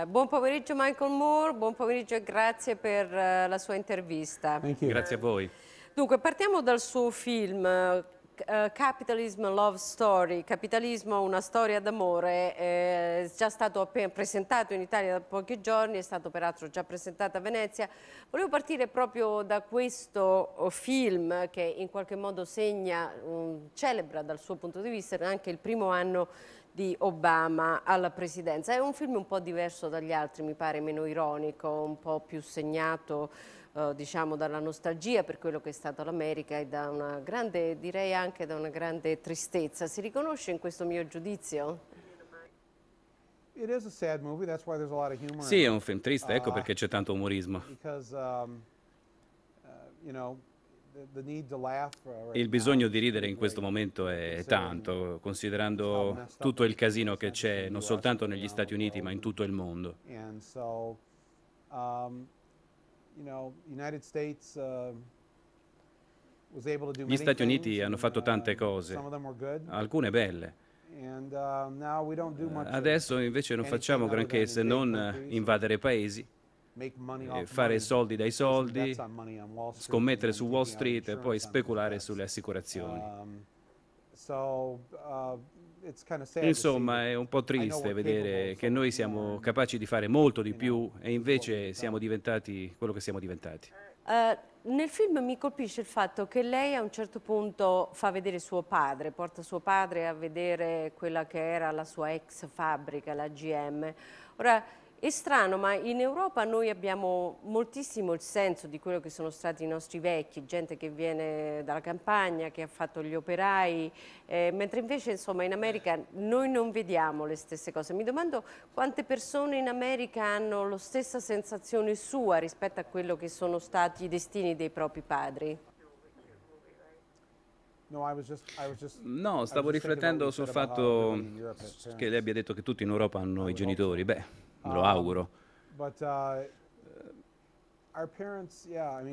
Eh, buon pomeriggio Michael Moore, buon pomeriggio e grazie per eh, la sua intervista. Grazie a voi. Dunque, partiamo dal suo film Uh, Capitalism Love Story, Capitalismo una storia d'amore, eh, è eh, già stato presentato in Italia da pochi giorni, è stato peraltro già presentato a Venezia. Volevo partire proprio da questo oh, film che in qualche modo segna, um, celebra dal suo punto di vista anche il primo anno di Obama alla presidenza. È un film un po' diverso dagli altri, mi pare meno ironico, un po' più segnato eh, diciamo dalla nostalgia per quello che è stata l'America e da una grande, direi anche da una grande tristezza. Si riconosce in questo mio giudizio? Sì, è un film triste, ecco uh, perché c'è tanto umorismo. Um, uh, Uh, il bisogno di ridere in questo momento è tanto, considerando tutto il casino che c'è non soltanto negli uh, Stati Uniti ma in tutto il mondo. Um, uh, Gli Stati Uniti hanno fatto tante um, cose, alcune belle. Eh, adesso invece non facciamo granché se non invadere paesi eh, fare soldi dai soldi, scommettere su Wall Street e poi speculare sulle assicurazioni. Um, uh, Insomma, è un po' triste vedere che noi siamo capaci di fare molto di più e invece siamo diventati quello che siamo diventati. Uh, nel film mi colpisce il fatto che lei a un certo punto fa vedere suo padre, porta suo padre a vedere quella che era la sua ex fabbrica, la GM. Ora, è strano, ma in Europa noi abbiamo moltissimo il senso di quello che sono stati i nostri vecchi, gente che viene dalla campagna, che ha fatto gli operai, eh, mentre invece insomma, in America noi non vediamo le stesse cose. Mi domando quante persone in America hanno la stessa sensazione sua rispetto a quello che sono stati i destini dei propri padri. No, stavo riflettendo sul fatto che lei abbia detto che tutti in Europa hanno i genitori. Beh, me lo um, auguro. Uh, uh,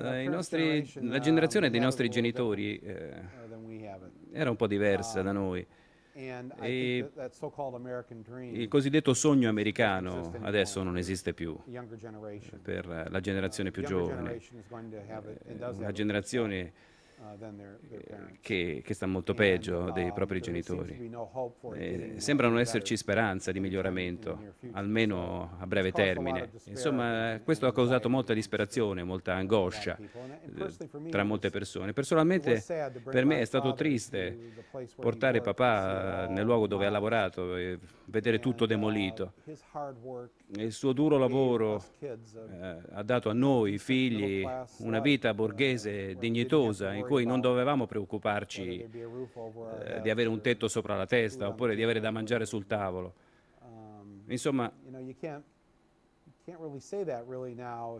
eh, nostri, la generazione um, dei nostri genitori eh, era un po' diversa da um, noi. E il cosiddetto sogno americano adesso non esiste più per la generazione più giovane. La generazione Uh, eh, che, che sta molto peggio um, dei propri genitori. E eh, sembrano esserci speranza di miglioramento, almeno a breve termine. Insomma, questo ha causato molta disperazione, molta angoscia eh, tra molte persone. Personalmente per me è stato triste portare papà nel luogo dove ha lavorato e vedere tutto uh, demolito. Il suo duro lavoro uh, eh, ha dato a noi figli una vita borghese dignitosa in cui non dovevamo preoccuparci eh, uh, di avere un tetto sopra la testa um, oppure di avere da mangiare sul tavolo. Um, Insomma,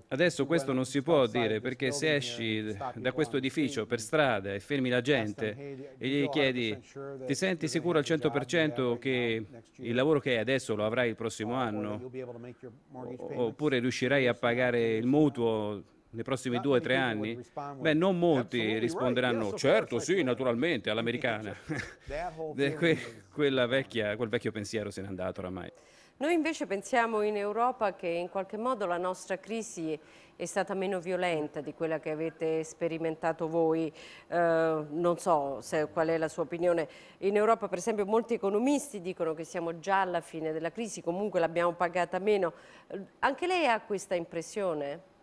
Adesso questo non si può dire perché se esci da questo edificio per strada e fermi la gente e gli chiedi ti senti sicuro al 100% che il lavoro che hai adesso lo avrai il prossimo anno oppure riuscirai a pagare il mutuo nei prossimi ah, due o tre anni? Beh, non molti risponderanno, certo sì, naturalmente, all'americana. vecchia, quel vecchio pensiero se n'è andato oramai. Noi invece pensiamo in Europa che in qualche modo la nostra crisi è stata meno violenta di quella che avete sperimentato voi, eh, non so se, qual è la sua opinione. In Europa per esempio molti economisti dicono che siamo già alla fine della crisi, comunque l'abbiamo pagata meno. Anche lei ha questa impressione?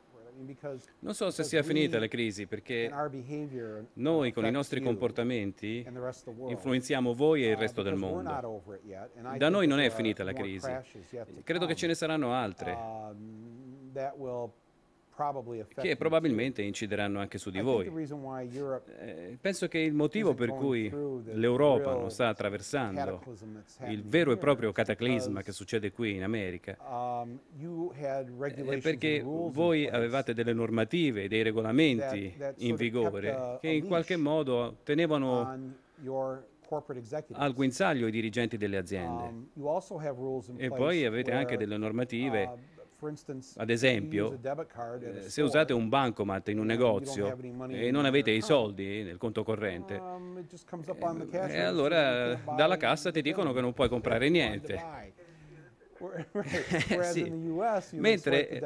Non so se sia finita la crisi perché noi con i nostri comportamenti influenziamo voi e il uh, resto del mondo. Da noi non è finita la crisi. Credo che ce ne saranno altre um, che probabilmente incideranno anche su di voi. Eh, penso che il motivo per cui l'Europa non sta attraversando il vero e proprio cataclisma che succede qui in America um, eh, è perché voi avevate delle normative, dei regolamenti in vigore che in qualche modo tenevano al guinzaglio i dirigenti delle aziende. Um, e poi avete anche delle normative uh, ad esempio, eh, se usate un bancomat in un negozio e non avete i soldi nel conto corrente, um, eh, e allora dalla cassa ti dicono che non puoi comprare niente. Eh, sì. Mentre eh,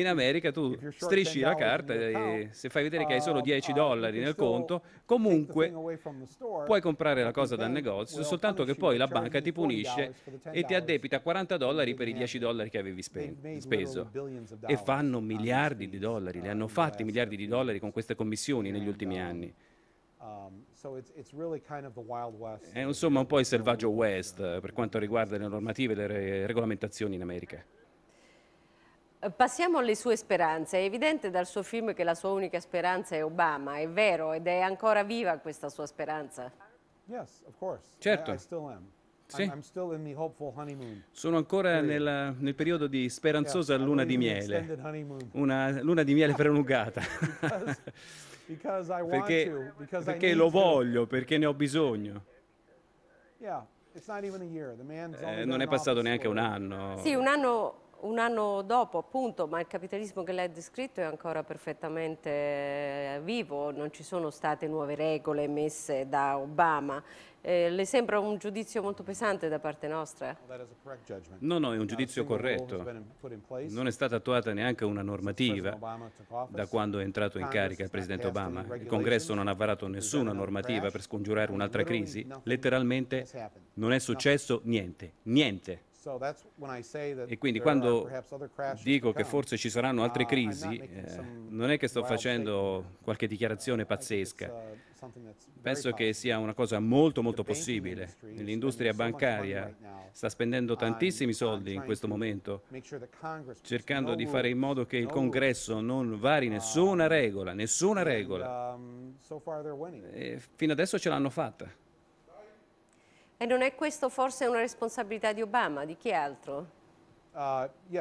in America tu strisci la carta e se fai vedere che hai solo 10 uh, uh, dollari nel conto, comunque puoi comprare la cosa dal negozio, soltanto che poi la banca ti punisce e ti addebita 40 dollari per i 10 dollari che avevi speso. E fanno miliardi di dollari, li hanno uh, fatti miliardi di dollari con queste commissioni negli ultimi anni. Um, è eh, insomma un po' il selvaggio West eh, per quanto riguarda le normative e le regolamentazioni in America. Eh, passiamo alle sue speranze. È evidente dal suo film che la sua unica speranza è Obama, è vero, ed è ancora viva questa sua speranza? Certo. Sì. Sono ancora nel, nel, periodo di speranzosa luna di miele, una luna di miele prolungata perché, perché lo voglio, perché ne ho bisogno. Eh, non è passato neanche un anno. Sì, un anno un anno dopo appunto, ma il capitalismo che lei ha descritto è ancora perfettamente eh, vivo, non ci sono state nuove regole messe da Obama. Eh, le sembra un giudizio molto pesante da parte nostra? No, no, è un giudizio corretto. Non è stata attuata neanche una normativa da quando è entrato in carica il Presidente Obama. Il Congresso non ha varato nessuna normativa per scongiurare un'altra crisi. Letteralmente non è successo niente, niente. E quindi quando dico che forse ci saranno altre uh, crisi, eh, non è che sto facendo qualche uh, dichiarazione pazzesca. Uh, Penso che sia una cosa molto molto possibile. L'industria bancaria sta spendendo tantissimi soldi in questo momento, cercando di fare in modo che il Congresso non vari um, nessuna regola, nessuna regola. Um, e fino adesso ce l'hanno fatta. E non è questo forse una responsabilità di Obama, di chi altro? Uh, sì,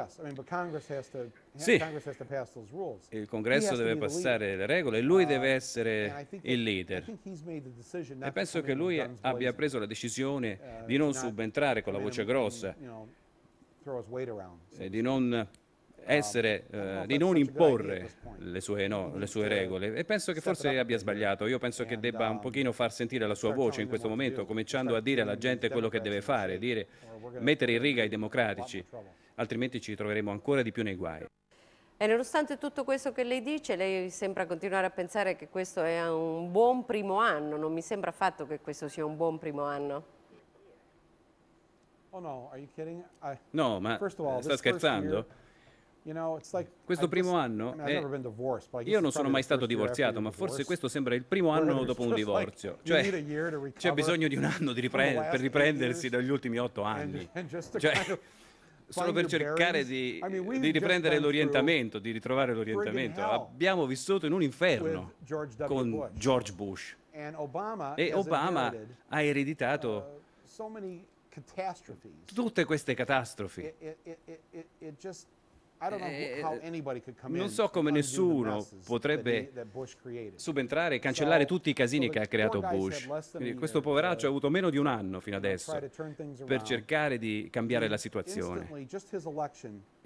il congresso deve passare le regole e lui uh, deve essere il leader. e penso che lui abbia preso la decisione uh, di non subentrare con la voce grossa e di non Esatto. essere, eh, eh di non imporre le sue, no, le sue, cioè, regole e penso che forse abbia sbagliato, io penso eh, che debba un pochino far sentire la sua voce in questo momento, cominciando a cioè, dire alla gente quello che deve fare, dire, mettere in riga i democratici, altrimenti ci troveremo ancora di più nei guai. E nonostante tutto questo che lei dice, lei sembra continuare a pensare che questo è un buon primo anno, non mi sembra affatto che questo sia un buon primo anno. Oh, no, no ma sta scherzando? Questo primo anno, è... io non sono mai stato divorziato, ma forse questo sembra il primo anno dopo un divorzio. Cioè, c'è bisogno di un anno di riprend- per riprendersi dagli ultimi otto anni. Cioè, solo per cercare di, di, riprendere l'orientamento, di ritrovare l'orientamento. Abbiamo vissuto in un inferno con George Bush. E Obama ha ereditato uh, tutte queste catastrofi. Eh, eh, non so come nessuno potrebbe subentrare e cancellare tutti i casini che ha creato Bush. Quindi questo poveraccio ha avuto meno di un anno fino adesso per cercare di cambiare la situazione.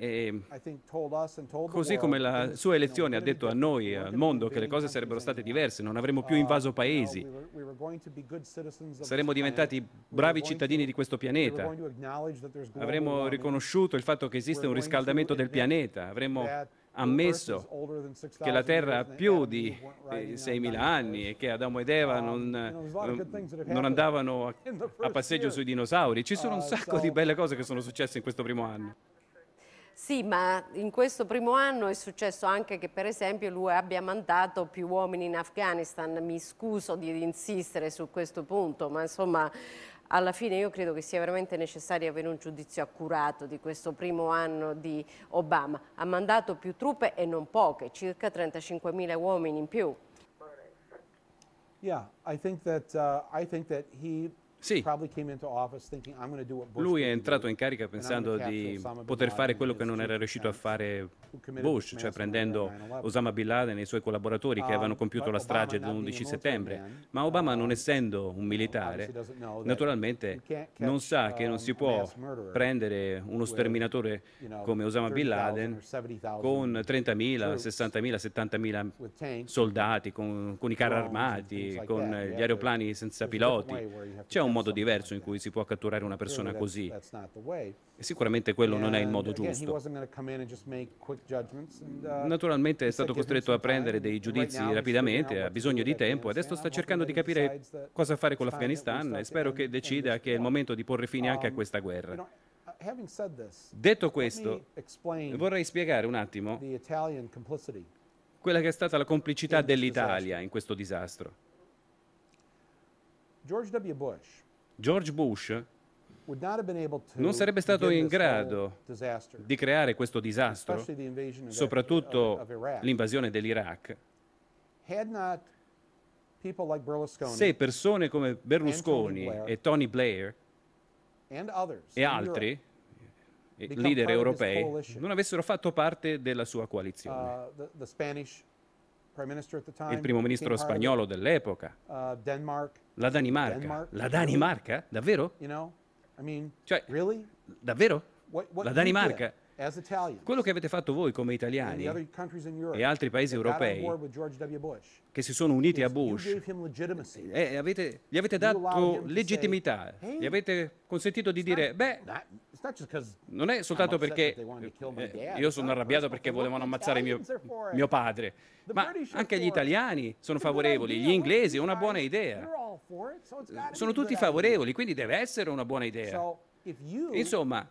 E così come la sua elezione ha detto a noi, al mondo, che le cose sarebbero state uh, diverse, non avremmo più invaso paesi, saremmo diventati bravi cittadini di questo pianeta, avremmo riconosciuto il fatto che esiste un riscaldamento del pianeta, avremmo ammesso che la Terra ha più di 6.000 eh, anni e che Adamo ed Eva um, non, non andavano a, a passeggio sui dinosauri. Ci sono un uh, sacco di belle cose che sono successe in questo primo anno. Sì, ma in questo primo anno è successo anche che per esempio lui abbia mandato più uomini in Afghanistan. Mi scuso di insistere su questo punto, ma insomma alla fine io credo che sia veramente necessario avere un giudizio accurato di questo primo anno di Obama. Ha mandato più truppe e non poche, circa 35.000 uomini in più. Yeah, I think that uh, I think that he sì. Lui è entrato in carica pensando di poter fare quello che non era riuscito a fare Bush, cioè prendendo Osama Bin Laden e i suoi collaboratori che um, avevano compiuto la strage dell'11 settembre. Ma Obama, non um, essendo un militare, naturalmente non sa che non um, si può prendere uno sterminatore come Osama Bin Laden con 30.000, 60.000, 70.000 soldati, con, con i carri armati, con gli aeroplani senza piloti. C'è un modo diverso in cui si può catturare una persona così. E sicuramente quello non è il modo giusto. Uh, Naturalmente è stato costretto a prendere dei giudizi rapidamente, ha bisogno di tempo, adesso sta cercando di capire cosa fare con l'Afghanistan e spero che decida che è il momento di porre fine anche a um, questa guerra. Uh, Detto questo, vorrei spiegare un attimo quella che è stata la complicità dell'Italia in questo disastro. George W. Bush George Bush non sarebbe stato in grado di creare questo disastro, soprattutto l'invasione dell'Iraq, se persone come Berlusconi e Tony Blair e altri eh, leader europei non avessero fatto parte della sua coalizione. Uh, il primo ministro spagnolo dell'epoca, uh, la Danimarca. La Danimarca? Davvero? Cioè, davvero? La Danimarca? Quello che avete fatto voi come italiani e altri paesi europei che si sono uniti a Bush, eh, avete, gli avete dato legittimità, gli avete consentito di dire, beh, non è soltanto perché eh, io sono arrabbiato perché volevano ammazzare mio, mio padre, ma anche gli italiani sono favorevoli, gli inglesi è una buona idea. Sono tutti favorevoli, quindi deve essere una buona idea. Insomma,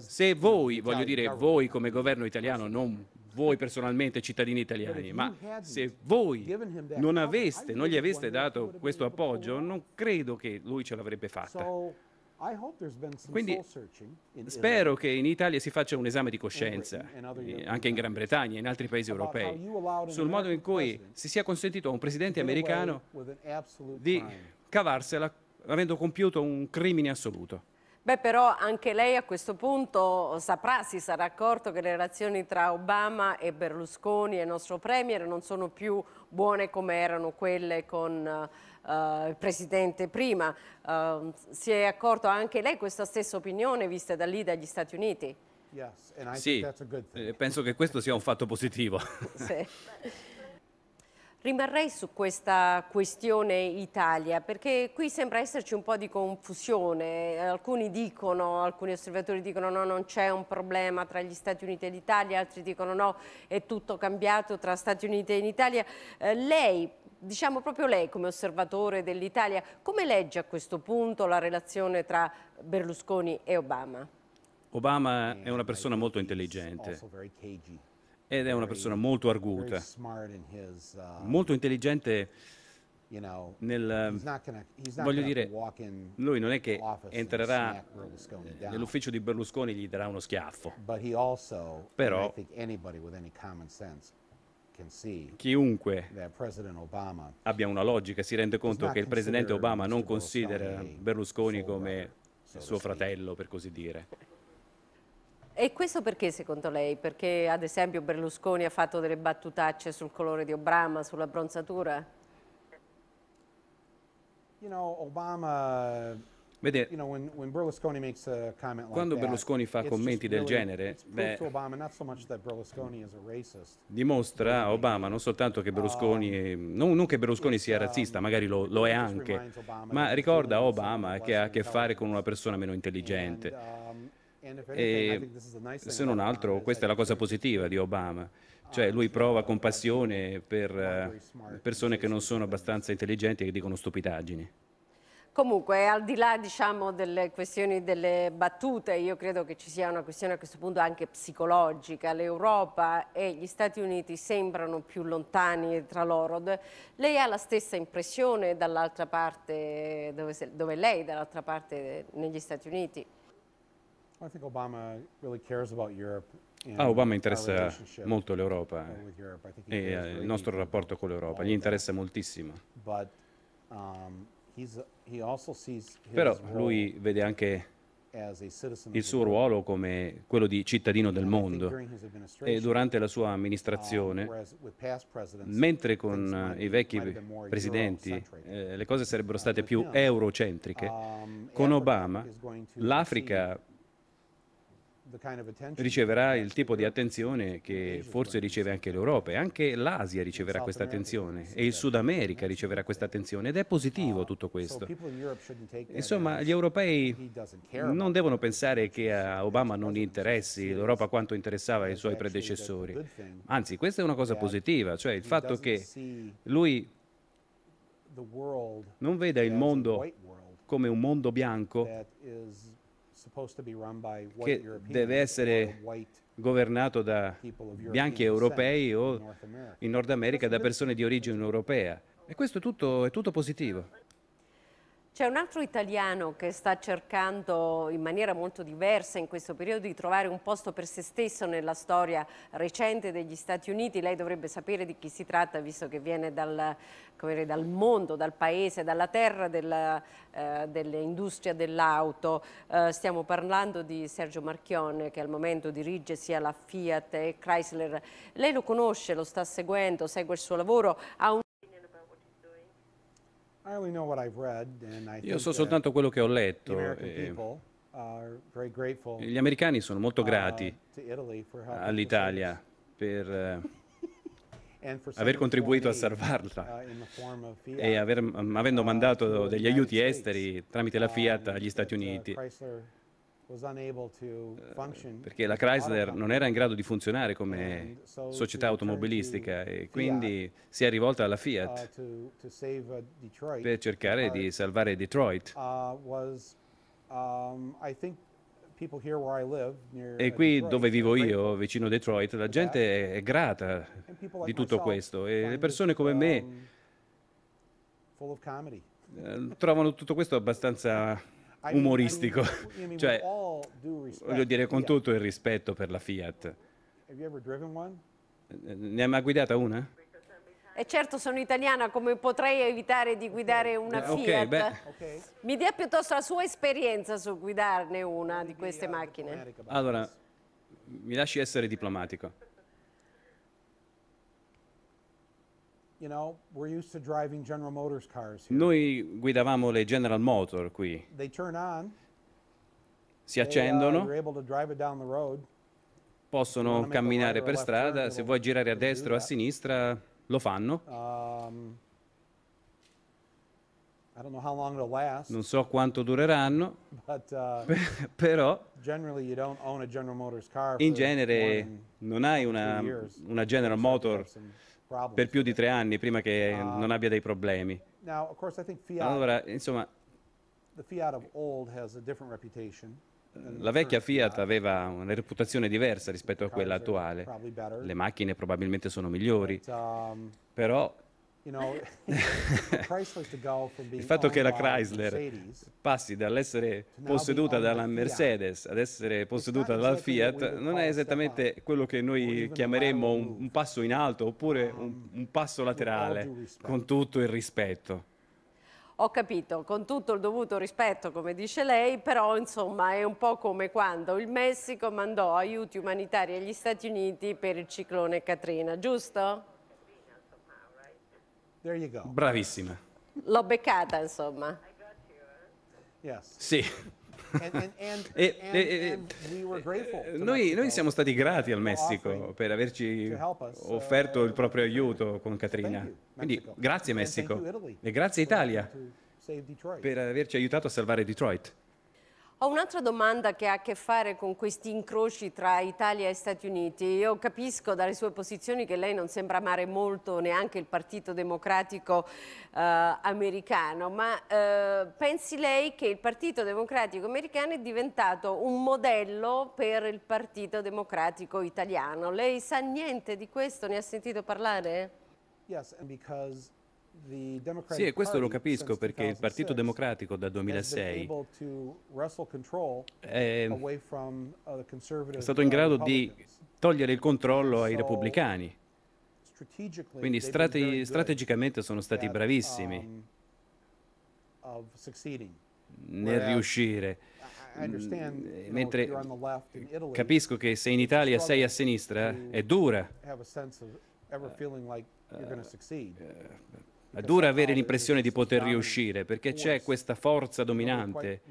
se voi, voglio dire voi come governo italiano, non voi personalmente cittadini italiani, ma se voi non, aveste, non gli aveste dato questo appoggio, non credo che lui ce l'avrebbe fatta. Quindi spero che in Italia si faccia un esame di coscienza, eh, anche in Gran Bretagna e in altri paesi europei, sul modo in cui si sia consentito a un presidente americano di cavarsela avendo compiuto un crimine assoluto. Beh, però anche lei a questo punto saprà, si sarà accorto che le relazioni tra Obama e Berlusconi e il nostro Premier non sono più buone come erano quelle con... Eh, eh, il Presidente prima, eh, si è accorto anche lei questa stessa opinione vista da lì dagli Stati Uniti? Sì, eh, penso che questo sia un fatto positivo. sì. Rimarrei su questa questione Italia perché qui sembra esserci un po' di confusione. Alcuni dicono, alcuni osservatori dicono no, non c'è un problema tra gli Stati Uniti e l'Italia, altri dicono no, è tutto cambiato tra Stati Uniti e Italia. Eh, lei diciamo proprio lei come osservatore dell'Italia, come legge a questo punto la relazione tra Berlusconi e Obama? Obama è una persona molto intelligente ed è una persona molto arguta, uh, molto intelligente nel, ehm, voglio dire, lui non è che entrerà nell'ufficio di Berlusconi e gli darà uno schiaffo, però Chiunque abbia una logica si rende conto che il presidente Obama non considera Berlusconi come suo fratello, per così dire. E questo perché secondo lei? Perché ad esempio Berlusconi ha fatto delle battutacce sul colore di Obama, sulla bronzatura? You know, Obama Vede, quando Berlusconi fa commenti del genere, beh, dimostra a Obama non soltanto che Berlusconi, um, non, non che Berlusconi sia razzista, um, magari lo, lo, è anche, ma ricorda Obama che ha a che fare con una persona meno intelligente. Um, e se non altro, questa è la cosa positiva di Obama cioè lui prova compassione per persone che non sono abbastanza intelligenti e che dicono stupidaggini. Comunque, al di là diciamo, delle questioni delle battute, io credo che ci sia una questione a questo punto anche psicologica. L'Europa e gli Stati Uniti sembrano più lontani tra loro. Lei ha la stessa impressione dall'altra parte, dove, dove lei dall'altra parte negli Stati Uniti? Obama really cares about A ah, Obama interessa molto l'Europa eh. e eh, il nostro rapporto con l'Europa, gli interessa moltissimo um, però lui vede anche il suo ruolo come quello di cittadino del mondo e durante la sua amministrazione, um, mentre con uh, i vecchi presidenti eh, le cose sarebbero uh, state più eurocentriche, um, con Obama l'Africa riceverà il tipo di attenzione che forse riceve anche l'Europa e anche l'Asia riceverà questa attenzione e il Sud America riceverà questa attenzione ed è positivo ah, tutto questo. Insomma, gli europei non devono pensare che a Obama non interessi l'Europa quanto interessava i suoi predecessori. Anzi, questa è una cosa positiva, cioè il fatto che lui non veda il mondo come un mondo bianco che deve essere governato da bianchi europei o in Nord America da persone di origine europea. E questo è tutto, è tutto positivo. C'è un altro italiano che sta cercando in maniera molto diversa in questo periodo di trovare un posto per se stesso nella storia recente degli Stati Uniti. Lei dovrebbe sapere di chi si tratta visto che viene dal, dire, dal mondo, dal paese, dalla terra della, eh, dell'industria dell'auto. Eh, stiamo parlando di Sergio Marchione che al momento dirige sia la Fiat e Chrysler. Lei lo conosce, lo sta seguendo, segue il suo lavoro, io so soltanto quello che ho letto. Eh, e gli americani sono molto uh, grati all'Italia per eh, aver contribuito a salvarla uh, e aver, mm, avendo uh, mandato degli aiuti esteri tramite la Fiat agli Stati Uniti. Eh, perché la Chrysler non era in grado di funzionare come società automobilistica e quindi si è rivolta alla Fiat uh, uh, per cercare di salvare Detroit. Uh, um, e qui dove vivo io, vicino Detroit, la gente è grata di tutto questo e le persone come me um, eh, trovano tutto questo abbastanza umoristico. cioè, voglio dire, con tutto il rispetto per la Fiat. Ne ha mai guidata una? E certo sono italiana, come potrei evitare di guidare una Fiat? Okay, Mi dia piuttosto la sua esperienza su guidarne una di queste uh, macchine. Allora, mi lasci essere diplomatico. Noi guidavamo le General Motors qui. Si uh, accendono, possono camminare per strada, se vuoi girare a destra o a sinistra lo fanno. Um, non so quanto dureranno, uh, però in genere non hai una, una General Motors per più di tre anni prima che uh, non abbia dei problemi. Allora, insomma, la vecchia Fiat aveva una reputazione diversa rispetto a quella attuale. Le macchine probabilmente sono migliori, um, però Il fatto che la Chrysler passi dall'essere posseduta dalla Mercedes ad essere posseduta dalla Fiat non è esattamente quello che noi chiameremmo un, un passo in alto oppure um, un, un passo laterale, con tutto il rispetto. Ho capito, con tutto il dovuto rispetto, come dice lei, però insomma è un po' come quando il Messico mandò aiuti umanitari agli Stati Uniti per il ciclone Katrina, giusto? Bravissima. L'ho beccata, insomma. Sì. e, noi, siamo stati grati al Messico per averci uh, offerto il proprio aiuto con Katrina. Quindi grazie Messico e grazie Italia per averci aiutato a salvare Detroit. Ho un'altra domanda che ha a che fare con questi incroci tra Italia e Stati Uniti. Io capisco dalle sue posizioni che lei non sembra amare molto neanche il Partito Democratico eh, americano, ma eh, pensi lei che il Partito Democratico americano è diventato un modello per il Partito Democratico italiano? Lei sa niente di questo? Ne ha sentito parlare? Yes, and because sì, e questo lo capisco perché il Partito Democratico da 2006 è uh, stato uh, in grado di togliere il controllo ai repubblicani. Quindi strate strategicamente sono stati bravissimi um, nel riuscire. Mm, mentre capisco che se in Italia sei a sinistra è dura. Uh, uh, è dura avere l'impressione di poter riuscire perché c'è questa forza dominante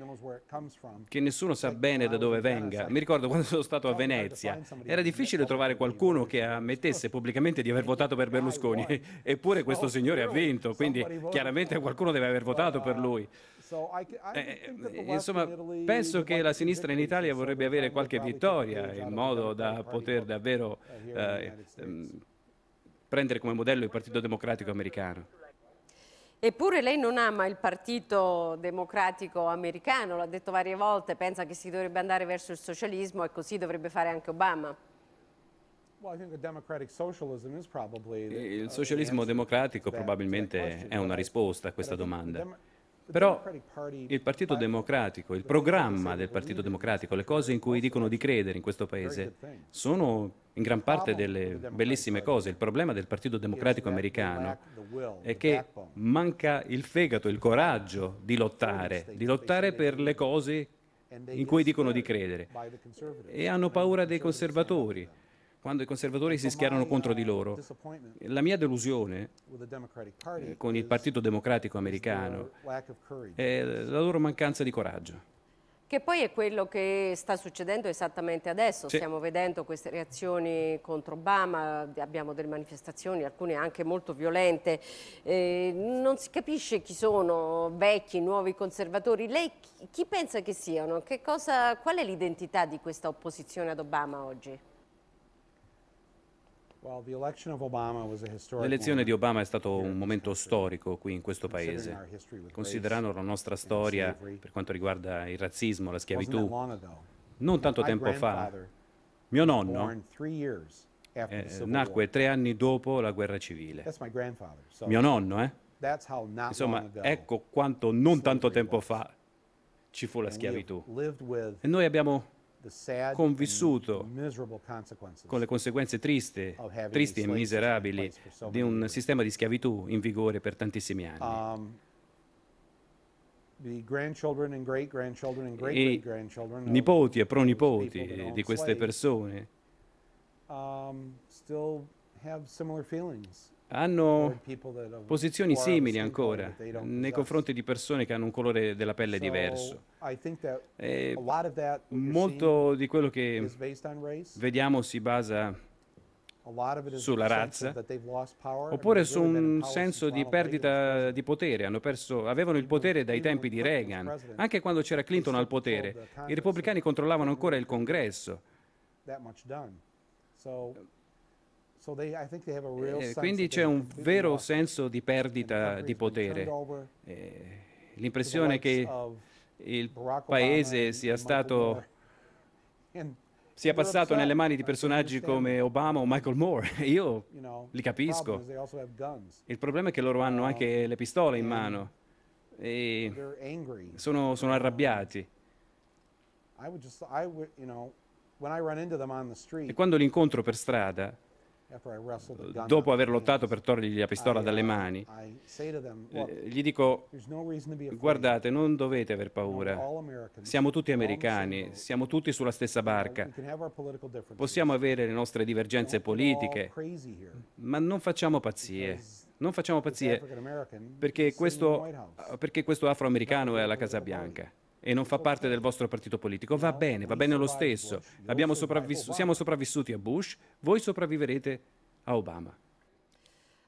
che nessuno sa bene da dove venga. Mi ricordo quando sono stato a Venezia, era difficile trovare qualcuno che ammettesse pubblicamente di aver votato per Berlusconi, eppure questo signore ha vinto, quindi chiaramente qualcuno deve aver votato per lui. Eh, insomma, penso che la sinistra in Italia vorrebbe avere qualche vittoria in modo da poter davvero eh, ehm, prendere come modello il Partito Democratico americano. Eppure lei non ama il Partito Democratico americano, l'ha detto varie volte, pensa che si dovrebbe andare verso il socialismo e così dovrebbe fare anche Obama. Il uh, socialismo democratico probabilmente è una risposta a questa domanda. Però il Partito Democratico, il programma del Partito Democratico, le cose in cui dicono di credere in questo Paese, sono in gran parte delle bellissime cose. Il problema del Partito Democratico americano è che manca il fegato, il coraggio di lottare, di lottare per le cose in cui dicono di credere e hanno paura dei conservatori quando i conservatori si schierano contro di loro. La mia delusione eh, con il Partito Democratico americano è la loro mancanza di coraggio. Che poi è quello che sta succedendo esattamente adesso, sì. stiamo vedendo queste reazioni contro Obama, abbiamo delle manifestazioni, alcune anche molto violente, eh, non si capisce chi sono vecchi, nuovi conservatori, lei chi, chi pensa che siano? Che cosa, qual è l'identità di questa opposizione ad Obama oggi? L'elezione di Obama è stato un momento storico qui in questo Paese, considerando la nostra storia per quanto riguarda il razzismo, la schiavitù. Non tanto tempo fa, mio nonno eh, nacque tre anni dopo la guerra civile. Mio nonno, eh? Insomma, ecco quanto non tanto tempo fa ci fu la schiavitù. E noi abbiamo convissuto con le conseguenze triste, tristi e miserabili di un sistema di schiavitù in vigore per tantissimi anni. Um, I nipoti e pronipoti di queste persone um, hanno posizioni simili ancora nei confronti di persone che hanno un colore della pelle diverso. Eh, e molto di quello che vediamo si basa sulla razza oppure su un senso di perdita di potere. Perso, avevano il potere dai tempi di Reagan, anche quando c'era Clinton al potere. I repubblicani controllavano ancora il congresso. Eh, quindi c'è un vero senso di perdita di potere. Eh, l'impressione che il paese sia stato sia passato nelle mani di personaggi come Obama o Michael Moore. Io li capisco. Il problema è che loro hanno anche um, le pistole in mano e sono, sono arrabbiati. E quando li incontro per strada, dopo aver lottato per togliergli la pistola dalle uh, mani, eh, gli dico, guardate, non dovete aver paura, siamo tutti americani, siamo tutti sulla stessa barca, possiamo avere le nostre divergenze politiche, ma non facciamo pazzie. Non facciamo pazzie perché questo, perché questo afroamericano è alla Casa Bianca e non fa parte del vostro partito politico. Va bene, va bene lo stesso. Sopravvissu- siamo sopravvissuti a Bush, voi sopravviverete a Obama.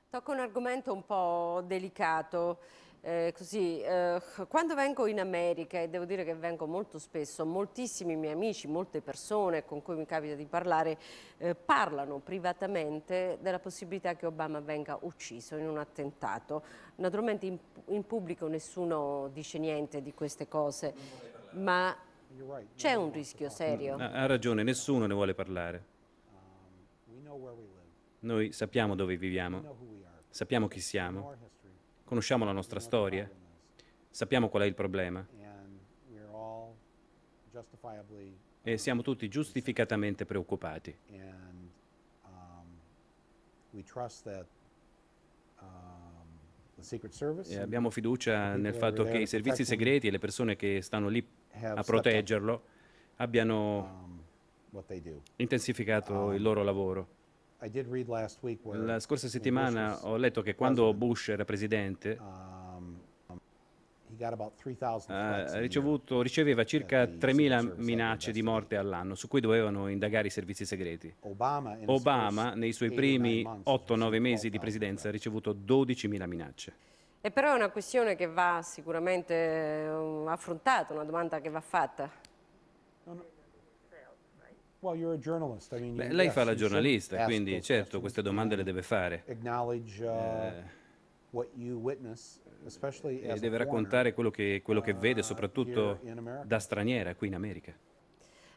Tocca un argomento un po' delicato. Eh, così, eh, quando vengo in America, e devo dire che vengo molto spesso, moltissimi miei amici, molte persone con cui mi capita di parlare, eh, parlano privatamente della possibilità che Obama venga ucciso in un attentato. Naturalmente in, in pubblico nessuno dice niente di queste cose, ma c'è un rischio serio. No, ha ragione, nessuno ne vuole parlare. Um, Noi sappiamo dove viviamo, sappiamo chi siamo Conosciamo la nostra storia, sappiamo qual è il problema e siamo tutti giustificatamente preoccupati. E abbiamo fiducia nel fatto che i servizi segreti e le persone che stanno lì a proteggerlo abbiano um, intensificato um, il loro lavoro. La scorsa settimana ho letto che quando Bush era presidente um, ha ricevuto, riceveva circa 3.000 minacce di morte all'anno su cui dovevano indagare i servizi segreti. Obama nei suoi primi 8-9 mesi di presidenza ha ricevuto 12.000 minacce. E però è una questione che va sicuramente eh, affrontata, una domanda che va fatta. Well, I mean, Beh, lei yes, fa la giornalista, quindi those, certo queste domande le deve fare. Acknowledge uh, eh. witness, e deve raccontare quello che, quello che vede, uh, soprattutto da straniera qui in America.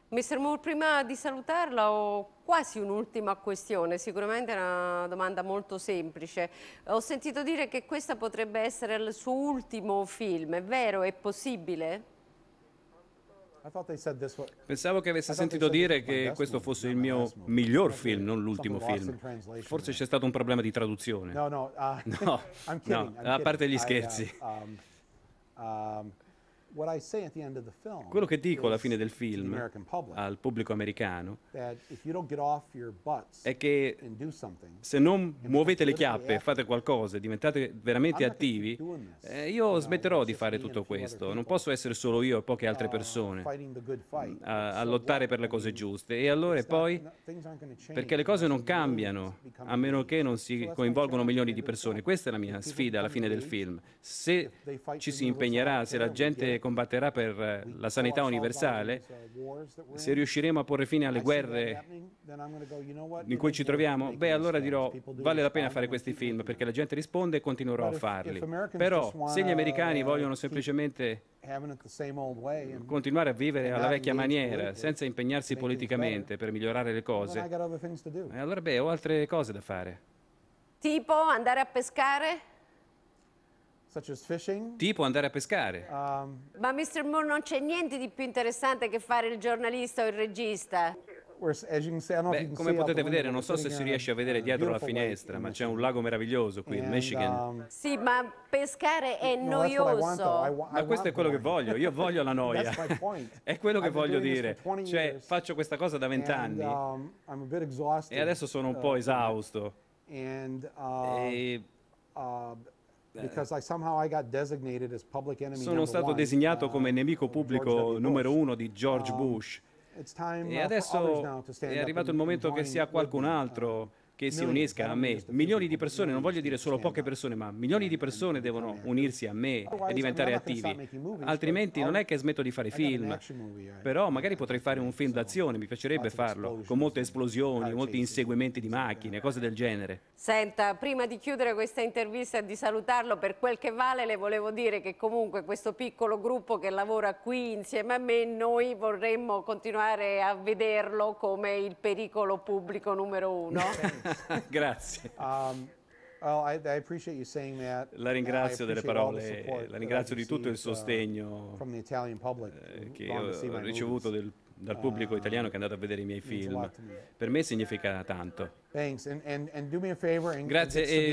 Mr. Moore, prima di salutarla ho quasi un'ultima questione, sicuramente è una domanda molto semplice. Ho sentito dire che questo potrebbe essere il suo ultimo film, è vero? È possibile? Pensavo che avesse sentito dire che questo fosse il mio miglior film, non l'ultimo film. Forse c'è stato un problema di traduzione. No, no, uh, a parte gli uh, scherzi. Um, um, quello che dico alla fine del film al pubblico americano è che se non muovete le chiappe, fate qualcosa, diventate veramente attivi, eh, io smetterò di fare tutto questo. Non posso essere solo io e poche altre ah, persone a, a lottare per le cose giuste. E allora poi, perché le cose non cambiano a meno che non si coinvolgono milioni di persone. Questa è la mia sfida alla fine del film. Se ci si impegnerà, se la gente combatterà per eh, la sanità universale, se riusciremo a porre fine alle guerre in cui ci troviamo, beh allora dirò vale la pena fare questi film perché la gente risponde e continuerò a farli. Però se gli americani vogliono semplicemente continuare a vivere alla vecchia maniera, senza impegnarsi politicamente per migliorare le cose, allora beh ho altre cose da fare. Tipo andare a pescare? tipo andare a pescare. Um, ma Mr. Moore non c'è niente di più interessante che fare il giornalista o il regista. Beh, come potete vedere, non so se si riesce a vedere uh, dietro la finestra, ma c'è un lago meraviglioso qui in Michigan. Um, sì, ma pescare è noioso. Ma questo è quello che voglio, io voglio la noia. è quello che voglio dire. Cioè, faccio questa cosa da vent'anni um, e adesso sono un po' uh, esausto. E... Uh, eh. Sono stato designato um, come nemico pubblico numero uno di George um, Bush. E adesso è arrivato il momento che sia qualcun altro che si unisca a me. Milioni di persone, non voglio dire solo poche persone, ma milioni di persone devono unirsi a me e diventare attivi. Altrimenti non è che smetto di fare eh, film, eh. però magari potrei fare un film d'azione, mi piacerebbe farlo, con molte esplosioni, ah, molti inseguimenti di macchine, eh. cose del genere. Senta, prima di chiudere questa intervista e di salutarlo, per quel che vale le volevo dire che comunque questo piccolo gruppo che lavora qui insieme a me, noi vorremmo continuare a vederlo come il pericolo pubblico numero uno. Grazie. Um, well, I, I la ringrazio delle parole, eh, la ringrazio di tutto il uh, sostegno uh, che ho ricevuto del, dal pubblico uh, italiano che è andato a vedere i miei film. Per me significa tanto. Grazie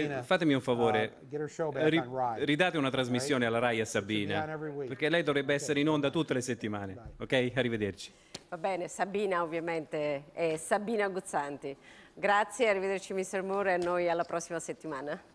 e fatemi un favore, uh, ri, ridate una trasmissione alla Rai a Sabina, perché lei dovrebbe essere in onda tutte le settimane. Ok? Arrivederci. Va bene, Sabina ovviamente, e Sabina Guzzanti. Grazie, arrivederci Mr. Moore e noi alla prossima settimana.